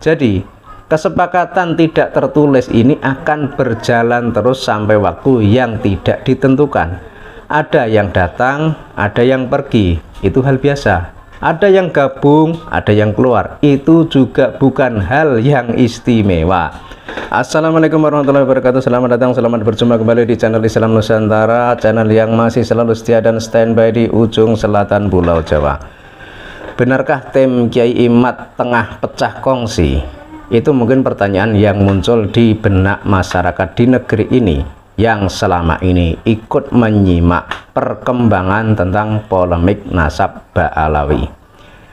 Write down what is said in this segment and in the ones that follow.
Jadi, kesepakatan tidak tertulis ini akan berjalan terus sampai waktu yang tidak ditentukan. Ada yang datang, ada yang pergi, itu hal biasa. Ada yang gabung, ada yang keluar, itu juga bukan hal yang istimewa. Assalamualaikum warahmatullahi wabarakatuh Selamat datang, selamat berjumpa kembali di channel Islam Nusantara Channel yang masih selalu setia dan standby di ujung selatan Pulau Jawa benarkah tim Kiai Imat tengah pecah kongsi itu mungkin pertanyaan yang muncul di benak masyarakat di negeri ini yang selama ini ikut menyimak perkembangan tentang polemik nasab Ba'alawi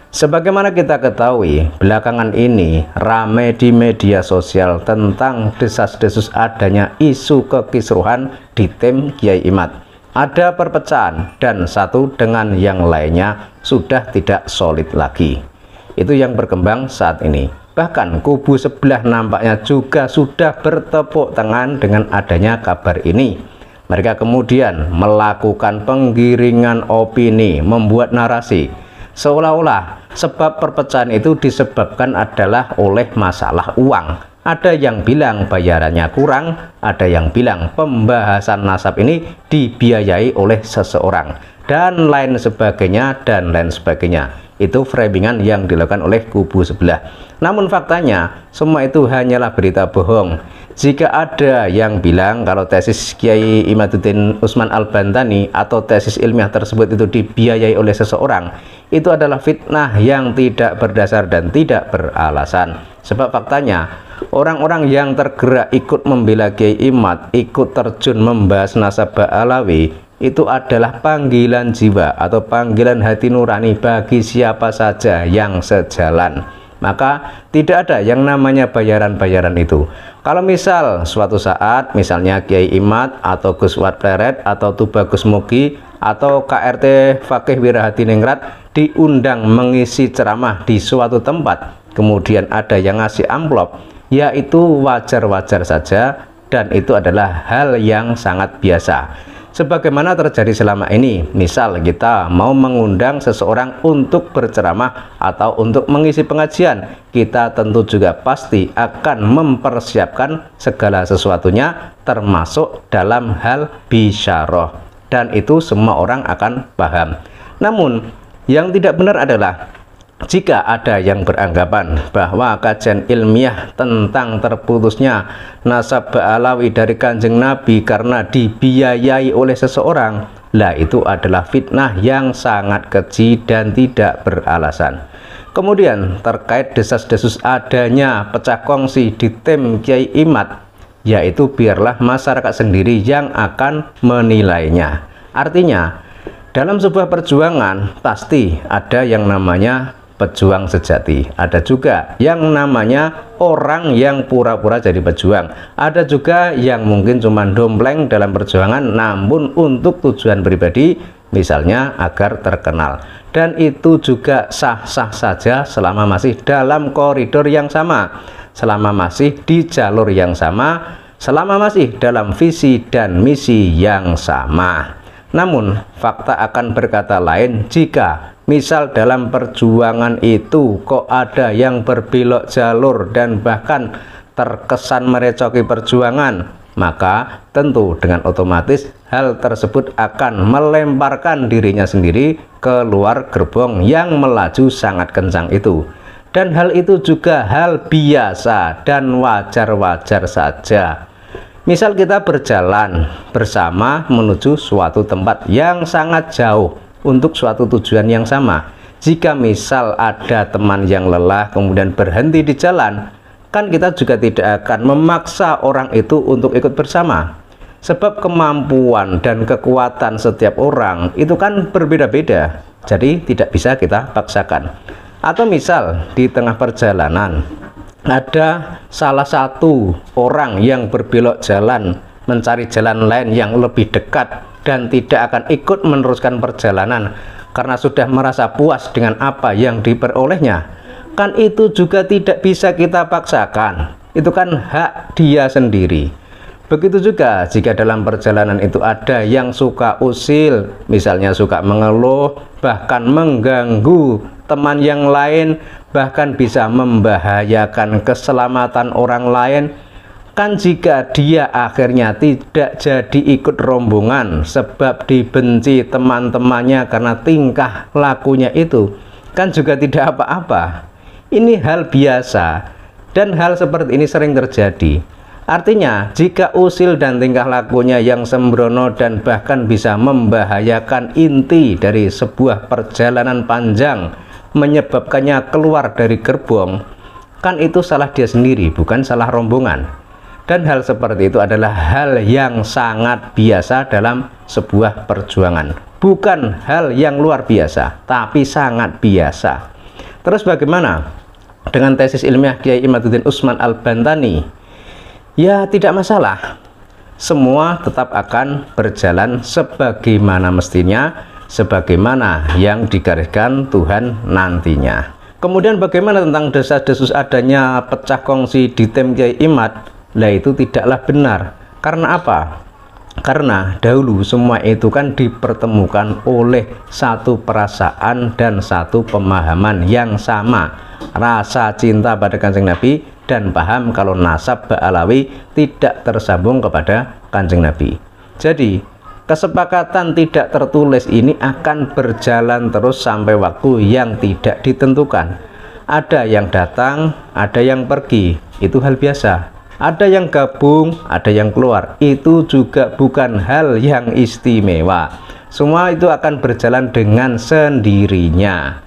Sebagaimana kita ketahui, belakangan ini rame di media sosial tentang desas-desus adanya isu kekisruhan di tim Kiai Imat ada perpecahan dan satu dengan yang lainnya sudah tidak solid lagi. Itu yang berkembang saat ini. Bahkan kubu sebelah nampaknya juga sudah bertepuk tangan dengan adanya kabar ini. Mereka kemudian melakukan penggiringan opini, membuat narasi seolah-olah sebab perpecahan itu disebabkan adalah oleh masalah uang ada yang bilang bayarannya kurang, ada yang bilang pembahasan nasab ini dibiayai oleh seseorang, dan lain sebagainya, dan lain sebagainya. Itu framingan yang dilakukan oleh kubu sebelah. Namun faktanya, semua itu hanyalah berita bohong. Jika ada yang bilang kalau tesis Kiai Imaduddin Usman Al-Bantani atau tesis ilmiah tersebut itu dibiayai oleh seseorang, itu adalah fitnah yang tidak berdasar dan tidak beralasan. Sebab faktanya, Orang-orang yang tergerak ikut membela Kiai Imat, ikut terjun membahas nasabah Alawi, itu adalah panggilan jiwa atau panggilan hati nurani bagi siapa saja yang sejalan. Maka tidak ada yang namanya bayaran-bayaran itu. Kalau misal suatu saat misalnya Kiai Imat atau Gus Wat Pleret atau Tuba Gus Mugi atau KRT Fakih Wirahati Ningrat diundang mengisi ceramah di suatu tempat, kemudian ada yang ngasih amplop, yaitu wajar-wajar saja dan itu adalah hal yang sangat biasa sebagaimana terjadi selama ini misal kita mau mengundang seseorang untuk berceramah atau untuk mengisi pengajian kita tentu juga pasti akan mempersiapkan segala sesuatunya termasuk dalam hal bisyarah dan itu semua orang akan paham namun yang tidak benar adalah jika ada yang beranggapan bahwa kajian ilmiah tentang terputusnya nasab Ba'alawi dari kanjeng Nabi karena dibiayai oleh seseorang, lah itu adalah fitnah yang sangat keji dan tidak beralasan. Kemudian terkait desas-desus adanya pecah kongsi di tim Kiai Imat, yaitu biarlah masyarakat sendiri yang akan menilainya. Artinya, dalam sebuah perjuangan pasti ada yang namanya pejuang sejati. Ada juga yang namanya orang yang pura-pura jadi pejuang. Ada juga yang mungkin cuma dompleng dalam perjuangan namun untuk tujuan pribadi misalnya agar terkenal. Dan itu juga sah-sah saja selama masih dalam koridor yang sama, selama masih di jalur yang sama, selama masih dalam visi dan misi yang sama. Namun, fakta akan berkata lain jika Misal dalam perjuangan itu kok ada yang berbelok jalur dan bahkan terkesan merecoki perjuangan, maka tentu dengan otomatis hal tersebut akan melemparkan dirinya sendiri keluar gerbong yang melaju sangat kencang itu. Dan hal itu juga hal biasa dan wajar-wajar saja. Misal kita berjalan bersama menuju suatu tempat yang sangat jauh untuk suatu tujuan yang sama. Jika misal ada teman yang lelah kemudian berhenti di jalan, kan kita juga tidak akan memaksa orang itu untuk ikut bersama. Sebab kemampuan dan kekuatan setiap orang itu kan berbeda-beda. Jadi tidak bisa kita paksakan. Atau misal di tengah perjalanan ada salah satu orang yang berbelok jalan mencari jalan lain yang lebih dekat dan tidak akan ikut meneruskan perjalanan karena sudah merasa puas dengan apa yang diperolehnya kan itu juga tidak bisa kita paksakan itu kan hak dia sendiri Begitu juga jika dalam perjalanan itu ada yang suka usil, misalnya suka mengeluh, bahkan mengganggu teman yang lain, bahkan bisa membahayakan keselamatan orang lain, Bahkan jika dia akhirnya tidak jadi ikut rombongan sebab dibenci teman-temannya karena tingkah lakunya itu, kan juga tidak apa-apa. Ini hal biasa dan hal seperti ini sering terjadi. Artinya, jika usil dan tingkah lakunya yang sembrono dan bahkan bisa membahayakan inti dari sebuah perjalanan panjang menyebabkannya keluar dari gerbong, kan itu salah dia sendiri, bukan salah rombongan dan hal seperti itu adalah hal yang sangat biasa dalam sebuah perjuangan bukan hal yang luar biasa tapi sangat biasa terus bagaimana dengan tesis ilmiah Kiai Imaduddin Usman Al-Bantani ya tidak masalah semua tetap akan berjalan sebagaimana mestinya sebagaimana yang digariskan Tuhan nantinya kemudian bagaimana tentang desa desus adanya pecah kongsi di tim Kiai Imad lah itu tidaklah benar. Karena apa? Karena dahulu semua itu kan dipertemukan oleh satu perasaan dan satu pemahaman yang sama Rasa cinta pada kancing Nabi dan paham kalau nasab Ba'alawi tidak tersambung kepada kancing Nabi Jadi kesepakatan tidak tertulis ini akan berjalan terus sampai waktu yang tidak ditentukan Ada yang datang, ada yang pergi, itu hal biasa ada yang gabung ada yang keluar itu juga bukan hal yang istimewa semua itu akan berjalan dengan sendirinya